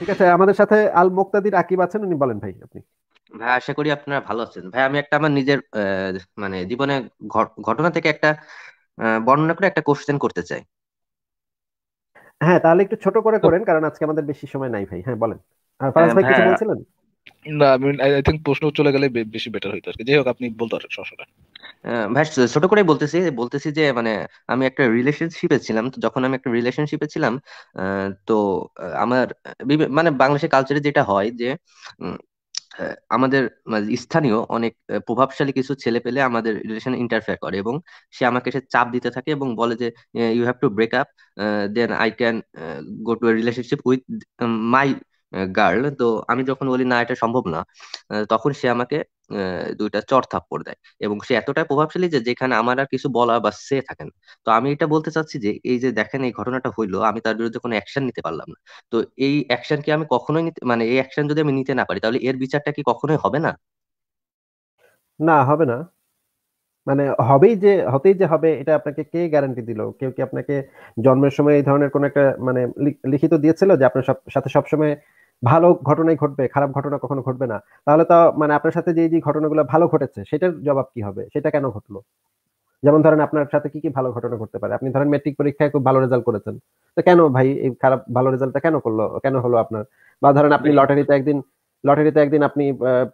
ঠিক আছে আমাদের সাথে আল মুক্তাদির আকিব আছেন উনি বলেন ভাই আপনি ভাই আশা করি আপনারা ভালো আছেন ভাই আমি একটা আমার নিজের মানে জীবনে ঘটনা থেকে একটা বর্ণনা করে একটা কোশ্চেন করতে চাই হ্যাঁ তাহলে একটু ছোট করে করেন কারণ আজকে আমাদের বেশি সময় নাই ভাই হ্যাঁ বলেন ফারাজ হ্যাঁ, ভাই কিছু বলছিলেন না আই থিংক প্রশ্ন চলে গেলে বেশি বেটার হইতো আর কি যাই হোক আপনি বলতে পারেন সরাসরি ভাই ছোট করে বলতেছি বলতেছি যে মানে আমি একটা রিলেশনশিপে ছিলাম তো যখন আমি একটা রিলেশনশিপে ছিলাম আহ, তো আমার মানে বাংলাদেশের কালচারে যেটা হয় যে উম, আহ, আমাদের মানে, স্থানীয় অনেক প্রভাবশালী কিছু ছেলে পেলে আমাদের রিলেশন ইন্টারফেয়ার করে এবং সে আমাকে সে চাপ দিতে থাকে এবং বলে যে you have to break up then I can go to relationship with my girl তো আমি যখন বলি না এটা সম্ভব না তখন সে আমাকে দুইটা চর থাপ্পড় দেয় এবং সে এতটাই প্রভাবশালী যে যেখানে আমার আর কিছু বলা বা সে থাকে না তো আমি এটা বলতে চাচ্ছি যে এই যে দেখেন এই ঘটনাটা হইলো আমি তার বিরুদ্ধে কোনো অ্যাকশন নিতে পারলাম না তো এই অ্যাকশন কি আমি কখনোই নিতে মানে এই অ্যাকশন যদি আমি নিতে না পারি তাহলে এর বিচারটা কি কখনোই হবে না না হবে না মানে হবেই যে হতেই যে হবে এটা আপনাকে কে গ্যারান্টি দিল কেউ কি আপনাকে জন্মের সময় এই ধরনের কোন একটা মানে লিখিত দিয়েছিল যে আপনার সাথে সবসময় ভালো ঘটনাই ঘটবে খারাপ ঘটনা কখনো ঘটবে না তাহলে তো মানে আপনার সাথে যে যে ঘটনাগুলো ভালো ঘটেছে সেটার জবাব কি হবে সেটা কেন ঘটলো যেমন ধরেন আপনার সাথে কি কি ভালো ঘটনা ঘটতে পারে আপনি ধরেন মেট্রিক পরীক্ষায় খুব ভালো রেজাল্ট করেছেন তো কেন ভাই এই খারাপ ভালো রেজাল্টটা কেন করলো কেন হলো আপনার বা ধরেন আপনি লটারিতে একদিন লটারিতে একদিন আপনি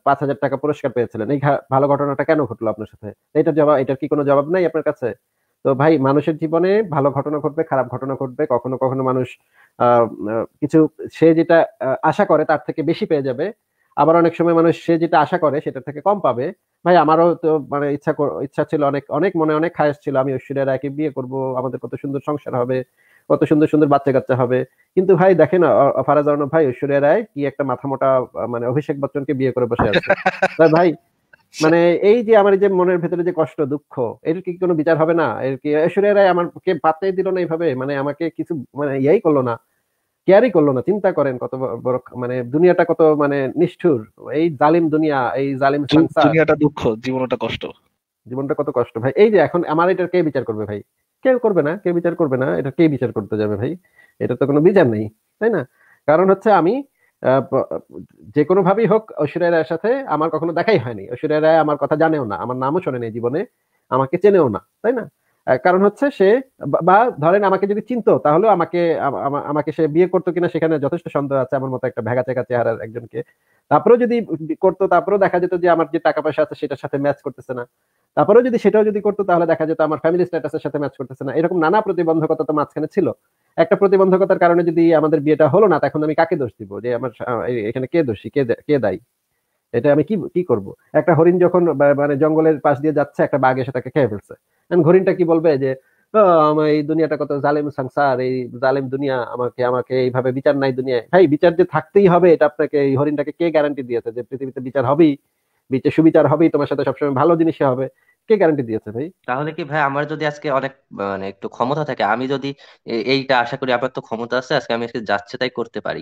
পাঁচ হাজার টাকা পুরস্কার পেয়েছিলেন এই ভালো ঘটনাটা কেন ঘটলো আপনার সাথে এটার জবাব এটার কি কোনো জবাব নাই আপনার কাছে তো ভাই মানুষের জীবনে ভালো ঘটনা ঘটবে খারাপ ঘটনা ঘটবে কখনো কখনো মানুষ কিছু সে যেটা আশা করে তার থেকে বেশি পেয়ে যাবে আবার অনেক সময় মানুষ সে যেটা আশা করে সেটা থেকে কম পাবে ভাই আমারও তো মানে ইচ্ছা ইচ্ছা ছিল অনেক অনেক মনে অনেক খায়স ছিল আমি ঐশ্বরিয়া রায়কে বিয়ে করব আমাদের কত সুন্দর সংসার হবে কত সুন্দর সুন্দর বাচ্চা কাচ্চা হবে কিন্তু ভাই দেখেন ফারাজ ভাই ঐশ্বরিয়া রায় কি একটা মাথা মোটা মানে অভিষেক বচ্চনকে বিয়ে করে বসে আছে ভাই মানে এই যে আমার যে মনের ভেতরে যে কষ্ট দুঃখ এর কি কোনো বিচার হবে না এর কি ঐশ্বরিয়া রায় কে পাতে দিল না এইভাবে মানে আমাকে কিছু মানে ইয়াই করলো না কেয়ারই করলো না চিন্তা করেন কত বড় মানে দুনিয়াটা কত মানে নিষ্ঠুর এই জালিম দুনিয়া এই জালিম সংসার দুনিয়াটা দুঃখ জীবনটা কষ্ট জীবনটা কত কষ্ট ভাই এই যে এখন আমার এটা কে বিচার করবে ভাই কেউ করবে না কে বিচার করবে না এটা কে বিচার করতে যাবে ভাই এটা তো কোনো বিচার নেই তাই না কারণ হচ্ছে আমি যে কোনো ভাবেই হোক ঐশ্বরিয়া রায়ের সাথে আমার কখনো দেখাই হয়নি ঐশ্বরিয়া রায় আমার কথা জানেও না আমার নামও শোনেনি জীবনে আমাকে চেনেও না তাই না কারণ হচ্ছে সে বা ধরেন আমাকে যদি চিনতো তাহলেও আমাকে আমাকে সে বিয়ে করতো কিনা সেখানে যথেষ্ট সন্দেহ আছে আমার মতো একটা ভেগা চেকা চেহারার একজনকে তারপরেও যদি করতো তারপরেও দেখা যেত যে আমার যে টাকা পয়সা আছে সেটার সাথে ম্যাচ করতেছে না তারপরেও যদি সেটাও যদি করতো তাহলে দেখা যেত আমার ফ্যামিলি স্ট্যাটাসের সাথে ম্যাচ করতেছে না এরকম নানা প্রতিবন্ধকতা তো মাঝখানে ছিল একটা প্রতিবন্ধকতার কারণে যদি আমাদের বিয়েটা হলো না তখন আমি কাকে দোষ দিব যে আমার এখানে কে দোষী কে কে দায়ী এটা আমি কি কি করব একটা হরিণ যখন মানে জঙ্গলের পাশ দিয়ে যাচ্ছে একটা বাঘ এসে তাকে খেয়ে ফেলছে হরিণটা কি বলবে যে আমার এই দুনিয়াটা কত জালেম সংসার এই জালেম দুনিয়া আমাকে আমাকে এইভাবে বিচার নাই দুনিয়ায় ভাই বিচার যে থাকতেই হবে এটা আপনাকে এই হরিণটাকে কে গ্যারান্টি দিয়েছে যে পৃথিবীতে বিচার হবেই সুবিচার হবেই তোমার সাথে সবসময় ভালো জিনিসই হবে কে গ্যারান্টি দিয়েছে ভাই তাহলে কি ভাই আমার যদি আজকে অনেক মানে একটু ক্ষমতা থাকে আমি যদি এইটা আশা করি আমার তো ক্ষমতা আছে আজকে আমি যাচ্ছে তাই করতে পারি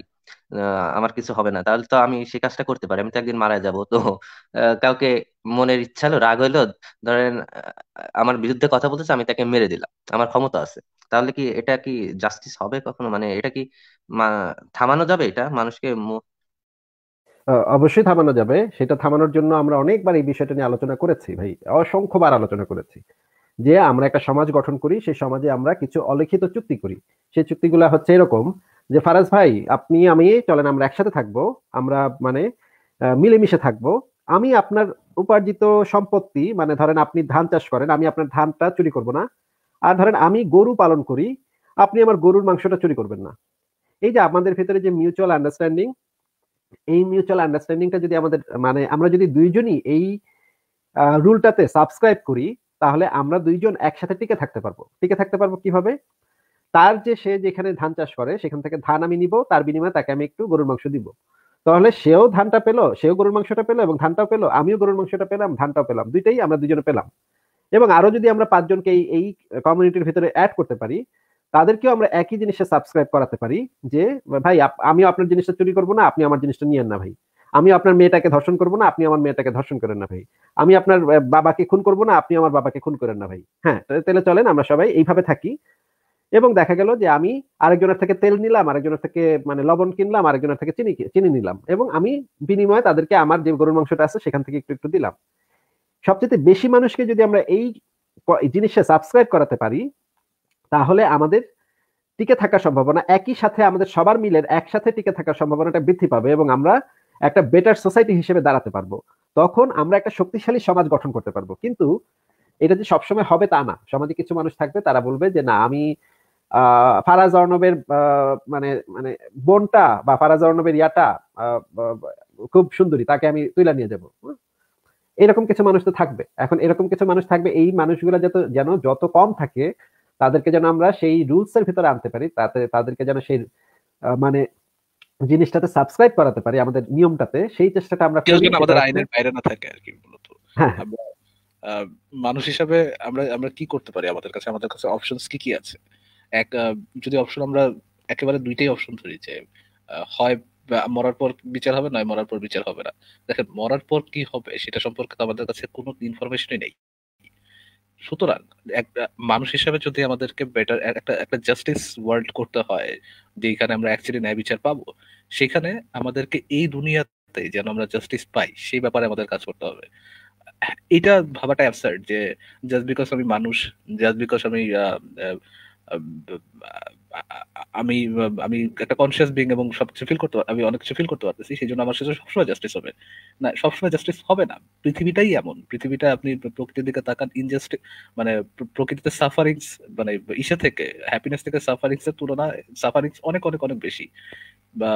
আমার কিছু হবে না তাহলে তো আমি সে কাজটা করতে পারি আমি তো একদিন মারা যাব তো কাউকে মনের ইচ্ছা হলো রাগ হইলো ধরেন আমার বিরুদ্ধে কথা বলতেছে আমি তাকে মেরে দিলাম আমার ক্ষমতা আছে তাহলে কি এটা কি জাস্টিস হবে কখনো মানে এটা কি থামানো যাবে এটা মানুষকে অবশ্যই থামানো যাবে সেটা থামানোর জন্য আমরা অনেকবার এই বিষয়টা নিয়ে আলোচনা করেছি ভাই অসংখ্যবার আলোচনা করেছি যে আমরা একটা সমাজ গঠন করি সেই সমাজে আমরা কিছু অলিখিত চুক্তি করি সেই চুক্তিগুলো হচ্ছে এরকম যে ফারাজ ভাই আপনি আমি চলেন আমরা একসাথে থাকবো আমরা মানে মিলেমিশে থাকবো আমি আপনার উপার্জিত সম্পত্তি মানে ধরেন আপনি ধান চাষ করেন আমি আপনার ধানটা চুরি করব না আর ধরেন আমি গরু পালন করি আপনি আমার গরুর মাংসটা চুরি করবেন না এই যে আমাদের ভিতরে যে মিউচুয়াল আন্ডারস্ট্যান্ডিং এই মিউচুয়াল আন্ডারস্ট্যান্ডিংটা যদি আমাদের মানে আমরা যদি দুইজনই এই রুলটাতে সাবস্ক্রাইব করি তাহলে আমরা দুইজন একসাথে টিকে থাকতে পারবো টিকে থাকতে পারবো কিভাবে তার যে সে যেখানে ধান চাষ করে সেখান থেকে ধান আমি নিব তার বিনিময়ে তাকে আমি একটু গরুর মাংস দিব তাহলে সেও ধানটা পেলো সেও গরুর মাংসটা পেলো এবং ধানটাও পেলো আমিও গরুর মাংসটা পেলাম ধানটাও পেলাম দুইটাই আমরা দুজনে পেলাম এবং আরো যদি আমরা পাঁচজনকে এই কমিউনিটির ভিতরে অ্যাড করতে পারি তাদেরকেও আমরা একই জিনিসটা সাবস্ক্রাইব করাতে পারি যে ভাই আমিও আপনার জিনিসটা চুরি করবো না আপনি আমার জিনিসটা নিয়েন না ভাই আমি আপনার মেয়েটাকে ধর্ষণ করবো না আপনি আমার মেয়েটাকে ধর্ষণ করেন না ভাই আমি আপনার বাবাকে খুন করবো না আপনি আমার বাবাকে খুন করেন না ভাই হ্যাঁ তাহলে চলেন আমরা সবাই এইভাবে থাকি এবং দেখা গেল যে আমি আরেকজনের থেকে তেল নিলাম আরেকজনের থেকে মানে লবণ কিনলাম আরেকজনের থেকে চিনি চিনি নিলাম এবং আমি বিনিময়ে তাদেরকে আমার যে গরুর মাংসটা আছে সেখান থেকে একটু একটু দিলাম সবচেয়ে বেশি মানুষকে যদি আমরা এই জিনিসটা সাবস্ক্রাইব করাতে পারি তাহলে আমাদের টিকে থাকার সম্ভাবনা একই সাথে আমাদের সবার মিলের একসাথে টিকে থাকার সম্ভাবনাটা বৃদ্ধি পাবে এবং আমরা একটা বেটার সোসাইটি হিসেবে দাঁড়াতে পারবো তখন আমরা একটা শক্তিশালী সমাজ গঠন করতে পারবো কিন্তু এটা যে সবসময় হবে তা না সমাজে কিছু মানুষ থাকবে তারা বলবে যে না আমি আহ ফারাজ অর্ণবের মানে মানে বোনটা বা ফারাজ অর্ণবের ইয়াটা খুব সুন্দরী তাকে আমি তুলে নিয়ে যাব এরকম কিছু মানুষ তো থাকবে এখন এরকম কিছু মানুষ থাকবে এই মানুষগুলো যত যেন যত কম থাকে তাদেরকে যেন আমরা সেই রুলস এর ভিতরে আনতে পারি তাতে তাদেরকে যেন সেই মানে জিনিসটাতে সাবস্ক্রাইব করাতে পারি আমাদের নিয়মটাতে সেই চেষ্টাটা আমরা যেন আমাদের আইনের বাইরে না থাকে আর কি মূলত হ্যাঁ। মানুষ হিসাবে আমরা আমরা কি করতে পারি আমাদের কাছে আমাদের কাছে অপশনস কি কি আছে এক যদি অপশন আমরা একেবারে দুইটাই অপশন ধরি যে হয় মরার পর বিচার হবে নয় মরার পর বিচার হবে না দেখেন মরার পর কি হবে সেটা সম্পর্কে আমাদের কাছে কোনো ইনফরমেশনই নেই সুতরাং একটা মানুষ হিসাবে যদি আমাদেরকে বেটার একটা একটা জাস্টিস ওয়ার্ল্ড করতে হয় যেখানে আমরা অ্যাকচুয়ালি ন্যায় বিচার পাবো সেখানে আমাদেরকে এই দুনিয়াতে যেন আমরা জাস্টিস পাই সেই ব্যাপারে আমাদের কাজ করতে হবে এটা ভাবাটা অ্যাবসার্ড যে জাস্ট বিকজ আমি মানুষ জাস্ট বিকজ আমি আমি আমি একটা কনসিয়াস বিং এবং সব কিছু ফিল করতে আমি অনেক কিছু ফিল করতে পারতেছি সেই জন্য আমার সাথে সবসময় জাস্টিস হবে না সবসময় জাস্টিস হবে না পৃথিবীটাই এমন পৃথিবীটা আপনি প্রকৃতির দিকে তাকান ইনজাস্টিস মানে প্রকৃতিতে সাফারিংস মানে ইসে থেকে হ্যাপিনেস থেকে সাফারিংস এর তুলনা সাফারিংস অনেক অনেক অনেক বেশি বা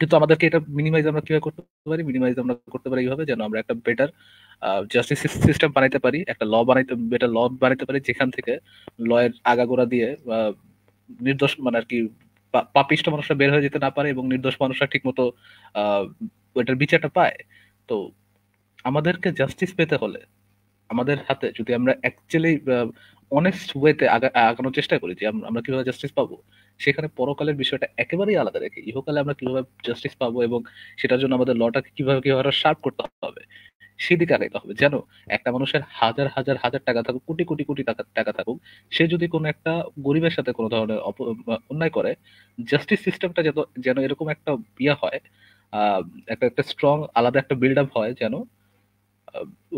কিন্তু আমাদেরকে এটা মিনিমাইজ আমরা কিভাবে করতে পারি মিনিমাইজ আমরা করতে পারি এইভাবে যেন আমরা একটা বেটার জাস্টিস সিস্টেম বানাইতে পারি একটা ল বানাইতে বেটার ল বানাইতে পারি যেখান থেকে লয়ের আগাগোড়া দিয়ে নির্দোষ মানে আর কি পাপিষ্ট মানুষরা বের হয়ে যেতে না পারে এবং নির্দোষ মানুষরা ঠিক মতো ওইটার বিচারটা পায় তো আমাদেরকে জাস্টিস পেতে হলে আমাদের হাতে যদি আমরা অ্যাকচুয়ালি অনেস্ট ওয়েতে আগানোর চেষ্টা করি যে আমরা কিভাবে জাস্টিস পাবো সেখানে পরকালের বিষয়টা একেবারেই আলাদা রেখে ইহকালে আমরা কিভাবে জাস্টিস পাবো এবং সেটার জন্য আমাদের লটাকে কিভাবে কিভাবে শার্প করতে হবে সেদিকে আগাইতে হবে যেন একটা মানুষের হাজার হাজার হাজার টাকা থাকুক কোটি কোটি কোটি টাকা টাকা থাকুক সে যদি কোনো একটা গরিবের সাথে কোনো ধরনের অন্যায় করে জাস্টিস সিস্টেমটা যেন যেন এরকম একটা ইয়ে হয় একটা একটা স্ট্রং আলাদা একটা বিল্ড আপ হয় যেন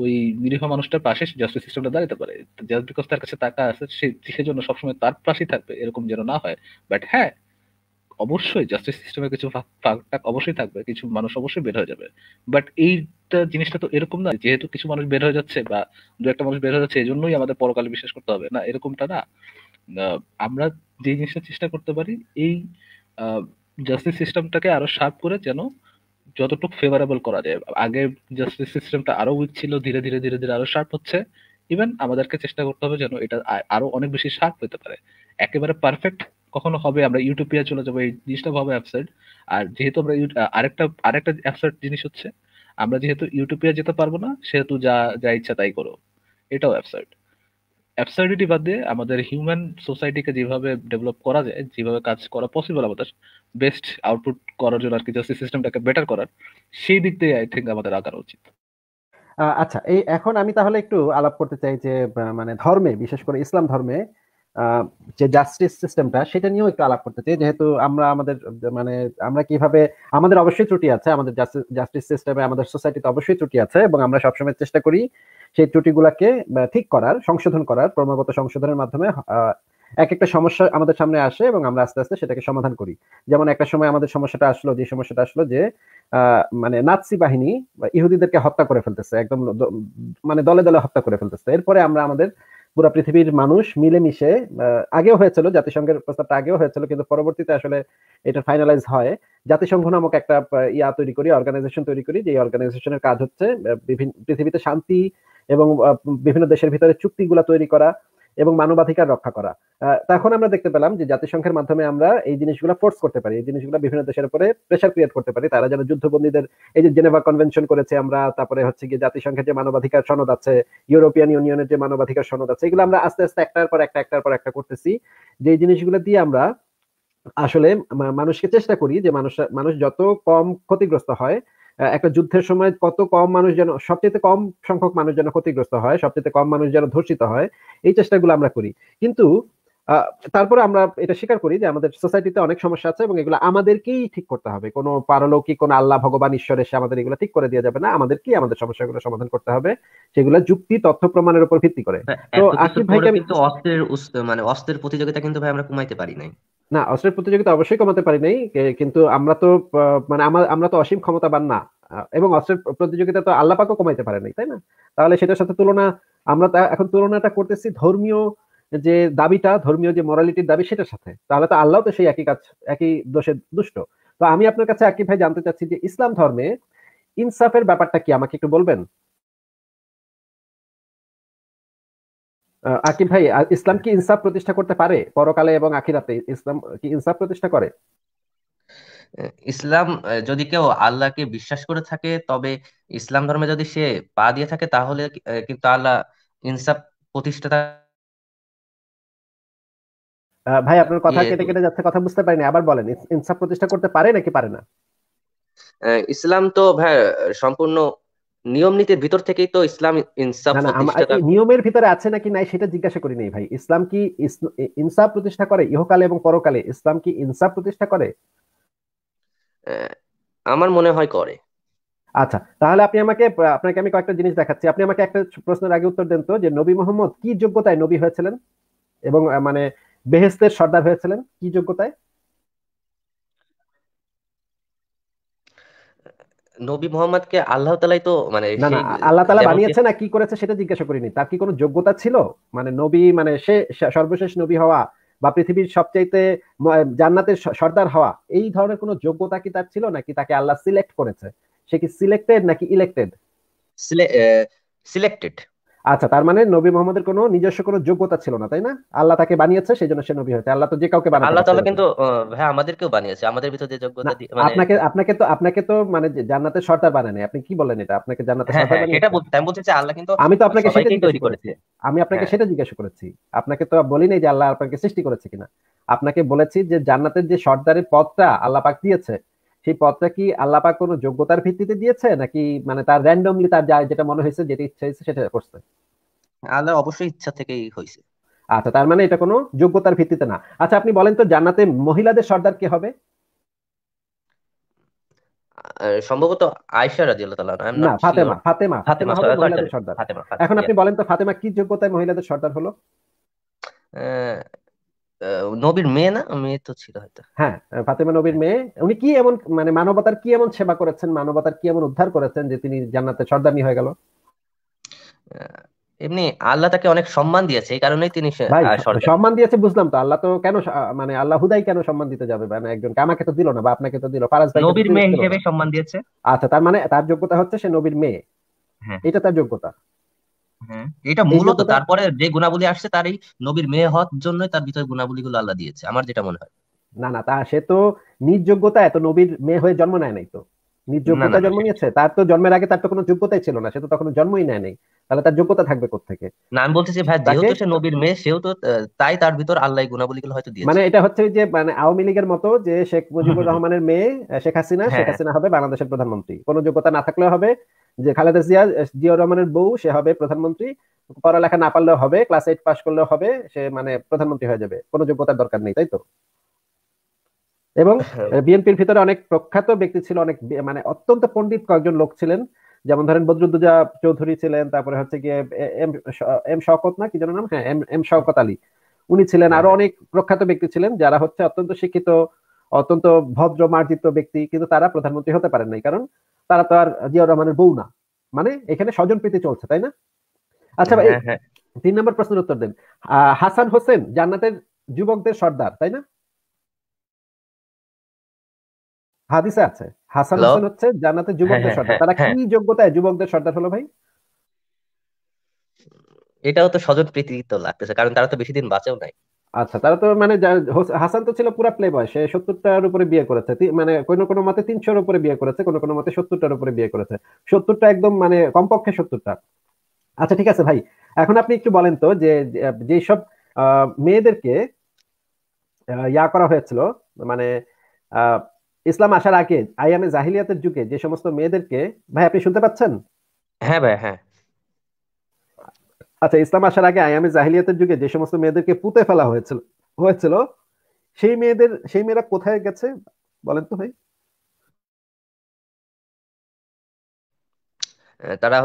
ওই নিরীহ মানুষটার পাশে জাস্টিস সিস্টেমটা দাঁড়াতে পারে জাস্ট বিকজ তার কাছে টাকা আছে সে সেজন্য সবসময় তার পাশেই থাকবে এরকম যেন না হয় বাট হ্যাঁ অবশ্যই জাস্টিস সিস্টেমে কিছু ফাঁকটাক অবশ্যই থাকবে কিছু মানুষ অবশ্যই বের হয়ে যাবে বাট এইটা জিনিসটা তো এরকম না যেহেতু কিছু মানুষ বের হয়ে যাচ্ছে বা দু একটা মানুষ বের হয়ে যাচ্ছে এই জন্যই আমাদের পরকালে বিশ্বাস করতে হবে না এরকমটা না আমরা যে জিনিসটা চেষ্টা করতে পারি এই জাস্টিস সিস্টেমটাকে আরো সার্প করে যেন যতটুকু ফেভারেবল করা যায় আগে জাস্টিস সিস্টেমটা আরো উইক ছিল ধীরে ধীরে ধীরে ধীরে আরো শার্প হচ্ছে ইভেন আমাদেরকে চেষ্টা করতে হবে যেন এটা আরো অনেক বেশি শার্প হতে পারে একেবারে পারফেক্ট কখনো হবে আমরা ইউটোপিয়া চলে যাবো এই জিনিসটা হবে অ্যাপসাইড আর যেহেতু আমরা আরেকটা আরেকটা অ্যাপসাইড জিনিস হচ্ছে আমরা যেহেতু ইউটোপিয়া যেতে পারবো না সেহেতু যা যা ইচ্ছা তাই করো এটাও অ্যাপসাইড বাদ দিয়ে আমাদের হিউম্যান সোসাইটিকে যেভাবে ডেভেলপ করা যায় যেভাবে কাজ করা পসিবল আমাদের বেস্ট আউটপুট করার জন্য আর কি জাস্টিস সিস্টেমটাকে বেটার করার সেই দিক দিয়ে আই থিঙ্ক আমাদের আগার উচিত আচ্ছা এই এখন আমি তাহলে একটু আলাপ করতে চাই যে মানে ধর্মে বিশেষ করে ইসলাম ধর্মে যে জাস্টিস সিস্টেমটা সেটা নিয়েও একটু আলাপ করতে চাই যেহেতু আমরা আমাদের মানে আমরা কিভাবে আমাদের অবশ্যই ত্রুটি আছে আমাদের জাস্টিস সিস্টেমে আমাদের সোসাইটিতে অবশ্যই ত্রুটি আছে এবং আমরা সবসময় চেষ্টা করি সেই ত্রুটিগুলোকে ঠিক করার সংশোধন করার ক্রমাগত সংশোধনের মাধ্যমে এক একটা সমস্যা আমাদের সামনে আসে এবং আমরা আস্তে আস্তে সেটাকে সমাধান করি যেমন একটা সময় আমাদের সমস্যাটা আসলো যে সমস্যাটা আসলো যে মানে নাৎসি বাহিনী ইহুদিদেরকে হত্যা করে ফেলতেছে একদম মানে দলে দলে হত্যা করে ফেলতেছে এরপরে আমরা আমাদের পুরো পৃথিবীর মানুষ মিলেমিশে আগেও হয়েছিল জাতিসংঘের প্রস্তাবটা আগেও হয়েছিল কিন্তু পরবর্তীতে আসলে এটা ফাইনালাইজ হয় জাতিসংঘ নামক একটা ইয়া তৈরি করি অর্গানাইজেশন তৈরি করি যে অর্গানাইজেশনের কাজ হচ্ছে বিভিন্ন পৃথিবীতে শান্তি এবং বিভিন্ন দেশের ভিতরে চুক্তিগুলা তৈরি করা এবং মানবাধিকার রক্ষা করা তখন আমরা দেখতে পেলাম যে জাতিসংঘের মাধ্যমে আমরা এই জিনিসগুলো ফোর্স করতে পারি এই জিনিসগুলো বিভিন্ন দেশের উপরে প্রেশার ক্রিয়েট করতে পারি তারা যেন যুদ্ধবন্দীদের এই যে জেনেভা কনভেনশন করেছে আমরা তারপরে হচ্ছে গিয়ে জাতিসংঘের যে মানবাধিকার সনদ আছে ইউরোপিয়ান ইউনিয়নের যে মানবাধিকার সনদ আছে এগুলো আমরা আস্তে আস্তে একটার পর একটা একটার পর একটা করতেছি যে এই জিনিসগুলো দিয়ে আমরা আসলে মানুষকে চেষ্টা করি যে মানুষ মানুষ যত কম ক্ষতিগ্রস্ত হয় একটা যুদ্ধের সময় কত কম মানুষ যেন সবচেয়ে কম সংখ্যক মানুষ যেন ক্ষতিগ্রস্ত হয় সবচেয়ে কম মানুষ যেন ধর্ষিত হয় এই চেষ্টাগুলো আমরা করি কিন্তু তারপরে আমরা এটা স্বীকার করি যে আমাদের সোসাইটিতে অনেক সমস্যা আছে এবং এগুলো আমাদেরকেই ঠিক করতে হবে কোনো পারলৌকিক কোনো আল্লাহ ভগবান ঈশ্বর এসে আমাদের এগুলো ঠিক করে দেওয়া যাবে না আমাদেরকেই আমাদের সমস্যাগুলো সমাধান করতে হবে সেগুলো যুক্তি তথ্য প্রমাণের উপর ভিত্তি করে হ্যাঁ, তো আসিফ ভাই কিন্তু অস্ত্রের মানে অস্ত্রের প্রতিযোগিতা কিন্তু ভাই আমরা কমাইতে পারি নাই না অস্ত্রের প্রতিযোগিতা অবশ্যই কমাতে পারি নাই কিন্তু আমরা তো মানে আমরা তো অসীম ক্ষমতাবান না এবং অস্ত্রের প্রতিযোগিতা তো আল্লাপাকও কমাইতে পারে নাই তাই না তাহলে সেটার সাথে তুলনা আমরা এখন তুলনাটা করতেছি ধর্মীয় যে দাবিটা ধর্মীয় যে মরালিটির দাবি সেটার সাথে তাহলে তো আল্লাহ তো সেই একই কাজ একই দোষে দুষ্ট তো আমি আপনার কাছে একই ভাই জানতে চাচ্ছি যে ইসলাম ধর্মে ইনসাফের ব্যাপারটা কি আমাকে একটু বলবেন আকিম ভাই ইসলাম কি ইনসাফ প্রতিষ্ঠা করতে পারে পরকালে এবং আখিরাতে ইসলাম কি ইনসাফ প্রতিষ্ঠা করে ইসলাম যদি কেউ আল্লাহকে বিশ্বাস করে থাকে তবে ইসলাম ধর্মে যদি সে পা দিয়ে থাকে তাহলে কিন্তু আল্লাহ ইনসাফ প্রতিষ্ঠা ভাই আপনার কথা কেটে কেটে যাচ্ছে কথা বুঝতে পারিনি আবার বলেন ইনসাফ প্রতিষ্ঠা করতে পারে নাকি পারে না ইসলাম তো ভাই সম্পূর্ণ নিয়ম নীতির ভিতর থেকেই তো ইসলাম ইনসাফ নিয়মের ভিতরে আছে নাকি নাই সেটা জিজ্ঞাসা করি নাই ভাই ইসলাম কি ইনসাফ প্রতিষ্ঠা করে ইহকালে এবং পরকালে ইসলাম কি ইনসাফ প্রতিষ্ঠা করে আমার মনে হয় করে আচ্ছা তাহলে আপনি আমাকে আপনাকে আমি কয়েকটা জিনিস দেখাচ্ছি আপনি আমাকে একটা প্রশ্নের আগে উত্তর দেন তো যে নবী মোহাম্মদ কি যোগ্যতায় নবী হয়েছিলেন এবং মানে বেহেস্তের সর্দার হয়েছিলেন কি যোগ্যতায় নবী মোহাম্মদকে আল্লাহ তালাই তো মানে না না আল্লাহ তালা বানিয়েছে না কি করেছে সেটা জিজ্ঞাসা করিনি তার কি কোনো যোগ্যতা ছিল মানে নবী মানে সে সর্বশেষ নবী হওয়া বা পৃথিবীর সবচাইতে জান্নাতের সর্দার হওয়া এই ধরনের কোনো যোগ্যতা কি তার ছিল নাকি তাকে আল্লাহ সিলেক্ট করেছে সে কি সিলেক্টেড নাকি ইলেক্টেড সিলেক্টেড আচ্ছা তার মানে নবী মোহাম্মদের কোন নিজস্ব কোন যোগ্যতা ছিল না তাই না আল্লাহ তাকে বানিয়েছে সেই জন্য সে নবী হয়েছে আল্লাহ তো যে কাউকে বানাতে আল্লাহ তাআলা কিন্তু হ্যাঁ আমাদেরকেও বানিয়েছে আমাদের ভিতরে যে যোগ্যতা মানে আপনাকে আপনাকে তো আপনাকে তো মানে জান্নাতের সর্দার বানায়নি আপনি কি বলেন এটা আপনাকে জান্নাতের হ্যাঁ, সর্দার হ্যাঁ, বানায়নি এটা বলতে আমি বলতে চাই আল্লাহ কিন্তু আমি তো আপনাকে সেটা তৈরি করেছে আমি আপনাকে হ্যাঁ। সেটা জিজ্ঞাসা করেছি আপনাকে তো বলি নাই যে আল্লাহ আপনাকে সৃষ্টি করেছে কিনা আপনাকে বলেছি যে জান্নাতের যে সর্দারের পদটা আল্লাহ পাক দিয়েছে সেই পদটা কি আল্লাপাক কোনো যোগ্যতার ভিত্তিতে দিয়েছে নাকি মানে তার র্যান্ডমলি তার যা যেটা মনে হয়েছে যেটা ইচ্ছা হয়েছে সেটা করছে আল্লাহ অবশ্যই ইচ্ছা থেকেই হয়েছে আচ্ছা তার মানে এটা কোনো যোগ্যতার ভিত্তিতে না আচ্ছা আপনি বলেন তো জান্নাতে মহিলাদের সর্দার কে হবে সম্ভবত আয়েশা রাদিয়াল্লাহু তাআলা না ফাতেমা ফাতেমা ফাতেমা মহিলাদের সর্দার এখন আপনি বলেন তো ফাতেমা কি যোগ্যতায় মহিলাদের সর্দার হলো নবীর মেয়ে না মেয়ে তো ছিল হয়তো হ্যাঁ ফাতেমা নবীর হ্যাঁ। মেয়ে উনি কি এমন মানে মানবতার কি এমন সেবা করেছেন মানবতার কি এমন উদ্ধার করেছেন যে তিনি জান্নাতে সর্দানি হয়ে গেল এমনি আল্লাহ তাকে অনেক সম্মান দিয়েছে এই কারণেই তিনি সম্মান দিয়েছে বুঝলাম তো আল্লাহ তো কেন মানে আল্লাহ হুদাই কেন সম্মান দিতে যাবে মানে একজনকে আমাকে তো দিল না বা আপনাকে তো দিল ফারাজ ভাই নবীর মেয়ে হিসেবে সম্মান দিয়েছে আচ্ছা তার মানে তার যোগ্যতা হচ্ছে সে নবীর মেয়ে হ্যাঁ। এটা তার যোগ্যতা এটা মূলত তারপরে যে গুণাবলী আসছে তার এই নবীর মেয়ে হওয়ার জন্য তার ভিতরে গুলো আল্লাহ দিয়েছে আমার যেটা মনে হয় না না তা সে তো নিজ যোগ্যতা এত নবীর মেয়ে হয়ে জন্ম নেয় নাই তো নিজ যোগ্যতা জন্ম নিয়েছে তার তো জন্মের আগে তার তো কোনো যোগ্যতাই ছিল না সে তো তখন জন্মই নেয় নাই তাহলে তার যোগ্যতা থাকবে কোথেকে না আমি বলতেছি ভাই যেহেতু সে নবীর মেয়ে সেও তো তাই তার ভিতর আল্লাহ গুণাবলীগুলো হয়তো দিয়েছে মানে এটা হচ্ছে যে মানে আওয়ামী লীগের মতো যে শেখ মুজিবুর রহমানের মেয়ে শেখ হাসিনা হ্যাঁ। শেখ হাসিনা হবে বাংলাদেশের প্রধানমন্ত্রী কোনো যোগ্যতা না থাকলেও হবে যে খালেদা জিয়া জিয়া রহমানের বউ সে হবে প্রধানমন্ত্রী পড়ালেখা না পারলেও হবে ক্লাস এইট পাস করলেও হবে সে মানে প্রধানমন্ত্রী হয়ে যাবে কোনো যোগ্যতার দরকার নেই তাই তো এবং হ্যাঁ। বিএনপির ভিতরে অনেক প্রখ্যাত ব্যক্তি ছিল অনেক মানে অত্যন্ত পণ্ডিত কয়েকজন লোক ছিলেন যেমন ধরেন বদরুদ্দুজা চৌধুরী ছিলেন তারপরে হচ্ছে গিয়ে এম এম শওকত না কি যেন নাম হ্যাঁ এম এম শওকত আলী উনি ছিলেন আরো অনেক প্রখ্যাত ব্যক্তি ছিলেন যারা হচ্ছে অত্যন্ত শিক্ষিত অত্যন্ত ভদ্র মার্জিত ব্যক্তি কিন্তু তারা প্রধানমন্ত্রী হতে পারেন নাই কারণ তারা তো আর জিয়াউর রহমানের বউ না মানে এখানে স্বজন প্রীতি চলছে তাই না আচ্ছা ভাই হ্যাঁ, হ্যাঁ। তিন নম্বর প্রশ্নের উত্তর দেন হাসান হোসেন জান্নাতের যুবকদের সর্দার তাই না হাদিসে আছে হাসান হোসেন হচ্ছে জান্নাতের হ্যাঁ, যুবকদের সর্দার তারা কি যোগ্যতায় যুবকদের সর্দার হলো ভাই এটাও তো স্বজন প্রীতি তো লাগতেছে কারণ তারা তো বেশি দিন বাঁচেও নাই আচ্ছা তারা তো মানে হাসান তো ছিল পুরা প্লে বয় সে সত্তরটার উপরে বিয়ে করেছে মানে কোনো কোনো মতে তিনশোর উপরে বিয়ে করেছে কোনো কোনো মতে সত্তরটার উপরে বিয়ে করেছে সত্তরটা একদম মানে কমপক্ষে সত্তরটা আচ্ছা ঠিক আছে ভাই এখন আপনি একটু বলেন তো যে যেসব মেয়েদেরকে ইয়া করা হয়েছিল মানে ইসলাম আসার আগে আইয়ামে জাহিলিয়াতের যুগে যে সমস্ত মেয়েদেরকে ভাই আপনি শুনতে পাচ্ছেন হ্যাঁ ভাই হ্যাঁ আচ্ছা ইসলাম আসার আগে আয়ামে জাহিলিয়াতের যুগে যে সমস্ত মেয়েদেরকে পুঁতে ফেলা হয়েছিল হয়েছিল সেই মেয়েদের সেই মেয়েরা কোথায় গেছে বলেন তো ভাই তারা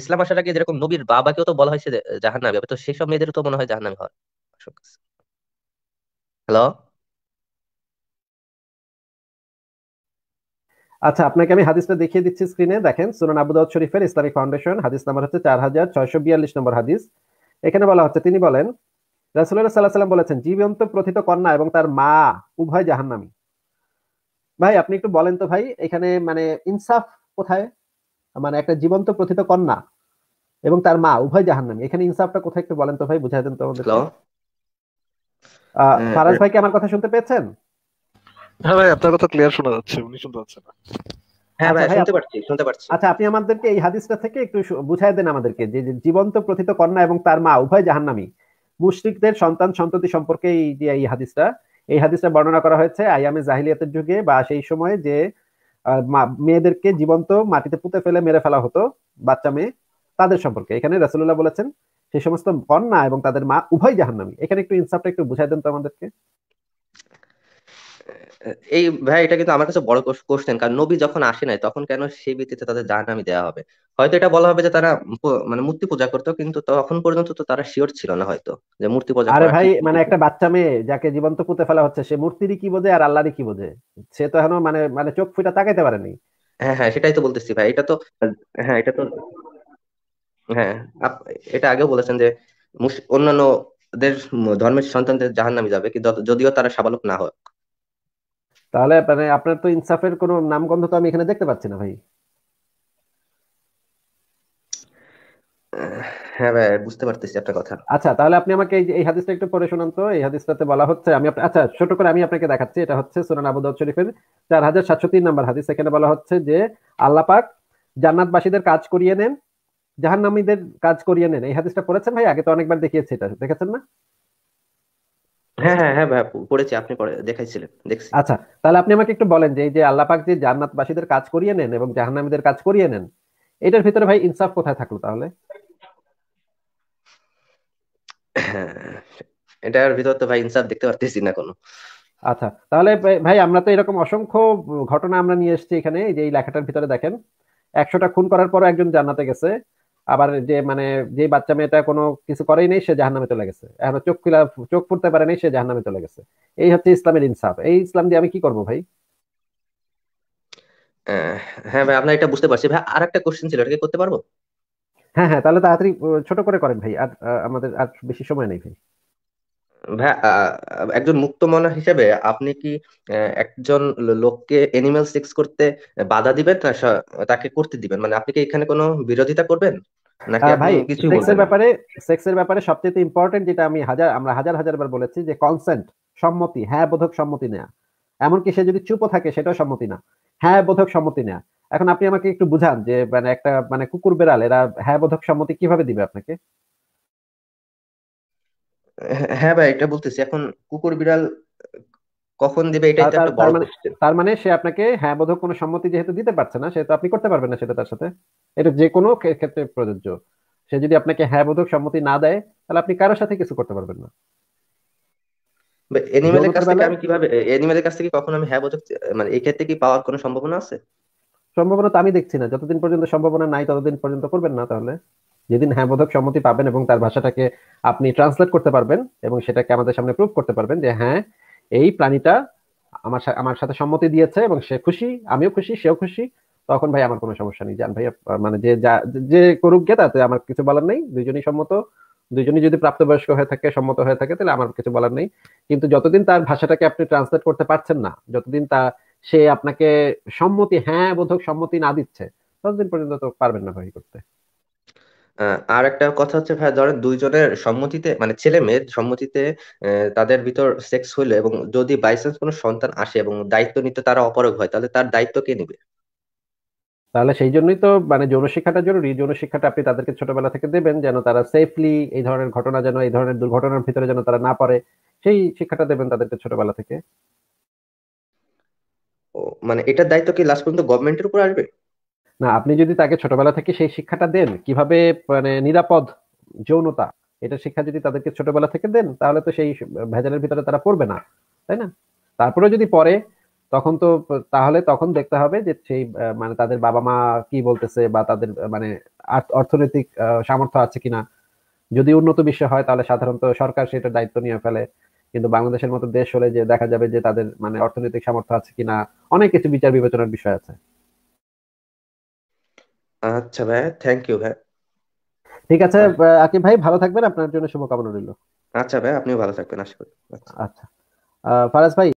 ইসলাম আসার আগে যেরকম নবীর বাবাকেও তো বলা হয়েছে জাহান্নামী হবে তো সেসব মেয়েদের তো মনে হয় জাহান্নামী হয় হ্যালো আচ্ছা আপনাকে আমি হাদিসটা দেখিয়ে দিচ্ছি স্ক্রিনে দেখেন সুনান আবু দাউদ শরীফের ইসলামিক ফাউন্ডেশন হাদিস নাম্বার হচ্ছে চার হাজার ছয়শো বিয়াল্লিশ নম্বর হাদিস এখানে বলা হচ্ছে তিনি বলেন রাসুল্লাহ সাল্লাহ সাল্লাম বলেছেন জীবন্ত প্রথিত কন্যা এবং তার মা উভয় জাহান্নামী ভাই আপনি একটু বলেন তো ভাই এখানে মানে ইনসাফ কোথায় মানে একটা জীবন্ত প্রথিত কন্যা এবং তার মা উভয় জাহান্নামী এখানে ইনসাফটা কোথায় একটু বলেন তো ভাই বুঝাই দেন তো আমাদের হ্যাঁ, ফারাজ ভাই কি আমার কথা শুনতে পেয়েছেন হ্যাঁ ভাই আপনার কথা ক্লিয়ার শোনা যাচ্ছে উনি শুনতে পাচ্ছেন না হ্যাঁ আচ্ছা, ভাই শুনতে পাচ্ছি শুনতে পাচ্ছি আচ্ছা আপনি আমাদেরকে এই হাদিসটা থেকে একটু বুঝাই দেন আমাদেরকে যে জীবন্ত প্রথিত কন্যা এবং তার মা উভয় মুশরিকদের সন্তান সন্ততি সম্পর্কে এই যে এই হাদিসটা এই হাদিসটা বর্ণনা করা হয়েছে আইয়ামে জাহিলিয়াতের যুগে বা সেই সময়ে যে মেয়েদেরকে জীবন্ত মাটিতে পুঁতে ফেলে মেরে ফেলা হতো বাচ্চা মেয়ে তাদের সম্পর্কে এখানে রাসুল্লাহ বলেছেন সেই সমস্ত কন্যা এবং তাদের মা উভয় জাহান্নামী এখানে একটু ইনসাফটা একটু বুঝাই দেন তো আমাদেরকে এই ভাই এটা কিন্তু আমার কাছে বড় কোশ্চেন কারণ নবী যখন আসে নাই তখন কেন সেই ভিত্তিতে তাদের জাহান্নামি দেওয়া হবে হয়তো এটা বলা হবে যে তারা মানে মূর্তি পূজা করতো কিন্তু তখন পর্যন্ত তো তারা শিওর ছিল না হয়তো যে মূর্তি পূজা আরে ভাই মানে একটা বাচ্চা মেয়ে যাকে জীবন্ত পুঁতে ফেলা হচ্ছে সে মূর্তিরই কি বোঝে আর আল্লাহরই কি বোঝে সে তো এখনো মানে মানে চোখ ফুটা তাকাইতে পারেনি হ্যাঁ হ্যাঁ সেটাই তো বলতেছি ভাই এটা তো হ্যাঁ এটা তো হ্যাঁ এটা আগেও বলেছেন যে অন্যান্য ধর্মের সন্তানদের জাহান নামে যাবে যদিও তারা সাবালক না হোক তাহলে মানে আপনার তো ইনসাফের কোনো নামগন্ধ তো আমি এখানে দেখতে পাচ্ছি না ভাই হ্যাঁ ভাই বুঝতে পারতেছি কথা আচ্ছা তাহলে আপনি আমাকে এই হাদিসটা একটু পড়ে শোনান তো এই হাদিসটাতে বলা হচ্ছে আমি আচ্ছা ছোট করে আমি আপনাকে দেখাচ্ছি এটা হচ্ছে সুনান আবু দাউদ শরীফের 4703 নম্বর হাদিস এখানে বলা হচ্ছে যে আল্লাহ পাক জান্নাতবাসীদের কাজ করিয়ে নেন জাহান্নামীদের কাজ করিয়ে নেন এই হাদিসটা পড়েছেন ভাই আগে তো অনেকবার দেখিয়েছি এটা দেখেছেন না হ্যাঁ হ্যাঁ হ্যাঁ পড়েছি আপনি দেখাইছিলেন দেখছি আচ্ছা তাহলে আপনি আমাকে একটু বলেন যে এই যে আল্লাহ পাক যে জান্নাতবাসীদের কাজ করিয়ে নেন এবং জাহান্নামীদের কাজ করিয়ে নেন এটার ভিতরে ভাই ইনসাফ কোথায় থাকলো তাহলে হ্যাঁ, এটার ভিতর তো ভাই ইনসাফ দেখতে পারতেছি না কোনো আচ্ছা তাহলে ভাই আমরা তো এরকম অসংখ্য ঘটনা আমরা নিয়ে এসেছি এখানে যে এই লেখাটার ভিতরে দেখেন একশোটা খুন করার পর একজন জান্নাতে গেছে আবার যে মানে যে বাচ্চা মেয়েটা কোনো কিছু করেই নেই সে জাহান নামে চলে গেছে এখন চোখ খুলা চোখ পড়তে পারে নাই সে জাহান নামে চলে গেছে এই হচ্ছে ইসলামের ইনসাফ এই ইসলাম দিয়ে আমি কি করব ভাই হ্যাঁ ভাই আপনার এটা বুঝতে পারছি ভাই আর একটা কোশ্চেন ছিল এটাকে করতে পারবো হ্যাঁ হ্যাঁ তাহলে তাড়াতাড়ি ছোট করে করেন ভাই আর আমাদের আর বেশি সময় নেই ভাই একজন মুক্ত মনা হিসেবে আপনি কি একজন লোককে এনিম্যাল সেক্স করতে বাধা দিবেন তাকে করতে দিবেন মানে আপনি কি এখানে কোনো বিরোধিতা করবেন ব্যাপারে সেক্সের ব্যাপারে সবচেয়ে ইম্পর্টেন্ট যেটা আমি হাজার আমরা হাজার হাজার বার বলেছি যে কনসেন্ট সম্মতি হ্যাঁ বোধক সম্মতি নেয়া এমনকি সে যদি চুপও থাকে সেটাও সম্মতি না হ্যাঁ বোধক সম্মতি নেয়া এখন আপনি আমাকে একটু বুঝান যে মানে একটা মানে কুকুর বেড়াল এরা হ্যাঁ বোধক সম্মতি কিভাবে দিবে আপনাকে হ্যাঁ ভাই এটা বলতেছি এখন কুকুর বিড়াল কখন দেবে এটাই তো একটা বড় মানে, তার মানে সে আপনাকে হ্যাঁ বোধক কোনো সম্মতি যেহেতু দিতে পারছে না সেটা আপনি করতে পারবেন না সেটা তার সাথে এটা যে কোনো ক্ষেত্রে প্রযোজ্য সে যদি আপনাকে হ্যাঁ বোধক সম্মতি না দেয় তাহলে আপনি কারোর সাথে কিছু করতে পারবেন না এনিমেলের কাছ থেকে আমি কিভাবে এনিমেলের কাছ থেকে কখন আমি হ্যাঁ বোধক মানে এই ক্ষেত্রে কি পাওয়ার কোনো সম্ভাবনা আছে সম্ভাবনা তো আমি দেখছি না যতদিন পর্যন্ত সম্ভাবনা নাই ততদিন পর্যন্ত করবেন না তাহলে যেদিন হ্যাঁ বোধক সম্মতি পাবেন এবং তার ভাষাটাকে আপনি ট্রান্সলেট করতে পারবেন এবং সেটাকে আমাদের সামনে প্রুভ করতে পারবেন যে হ্যাঁ এই প্রাণীটা আমার আমার সাথে সম্মতি দিয়েছে এবং সে খুশি আমিও খুশি সেও খুশি তখন ভাই আমার কোনো সমস্যা নেই যান ভাই মানে যে যা যে করুক গে তাতে আমার কিছু বলার নেই দুজনই সম্মত দুজনই যদি প্রাপ্তবয়স্ক হয়ে থাকে সম্মত হয়ে থাকে তাহলে আমার কিছু বলার নেই কিন্তু যতদিন তার ভাষাটাকে আপনি ট্রান্সলেট করতে পারছেন না যতদিন তা সে আপনাকে সম্মতি হ্যাঁ বোধক সম্মতি না দিচ্ছে ততদিন পর্যন্ত তো পারবেন না ভাই করতে আর একটা কথা হচ্ছে ভাই ধরেন দুইজনের সম্মতিতে মানে ছেলে মেয়ের সম্মতিতে তাদের ভিতর সেক্স হইলো এবং যদি বাইচান্স কোনো সন্তান আসে এবং দায়িত্ব নিতে তারা অপারগ হয় তাহলে তার দায়িত্ব কে নিবে তাহলে সেই জন্যই তো মানে যৌন শিক্ষাটা জরুরি যৌন শিক্ষাটা আপনি তাদেরকে ছোটবেলা থেকে দেবেন যেন তারা সেফলি এই ধরনের ঘটনা যেন এই ধরনের দুর্ঘটনার ভিতরে যেন তারা না পারে সেই শিক্ষাটা দেবেন তাদেরকে ছোটবেলা থেকে মানে এটার দায়িত্ব কি লাস্ট পর্যন্ত গভর্নমেন্টের উপর আসবে না আপনি যদি তাকে ছোটবেলা থেকে সেই শিক্ষাটা দেন কিভাবে মানে নিরাপদ যৌনতা এটা শিক্ষা যদি তাদেরকে ছোটবেলা থেকে দেন তাহলে তো সেই ভেজালের ভিতরে তারা পড়বে না তাই না তারপরে যদি পরে তখন তো তাহলে তখন দেখতে হবে যে সেই মানে তাদের বাবা মা কি বলতেছে বা তাদের মানে অর্থনৈতিক সামর্থ্য আছে কিনা যদি উন্নত বিশ্ব হয় তাহলে সাধারণত সরকার সেটা দায়িত্ব নিয়ে ফেলে কিন্তু বাংলাদেশের মতো দেশ হলে যে দেখা যাবে যে তাদের মানে অর্থনৈতিক সামর্থ্য আছে কিনা অনেক কিছু বিচার বিবেচনার বিষয় আছে আচ্ছা ভাই থ্যাংক ইউ ভাই ঠিক আছে আচ্ছা। আকিব ভাই ভালো থাকবেন আপনার জন্য শুভকামনা রইল আচ্ছা ভাই আপনিও ভালো থাকবেন আশা করি আচ্ছা, আচ্ছা। ফারাজ ভাই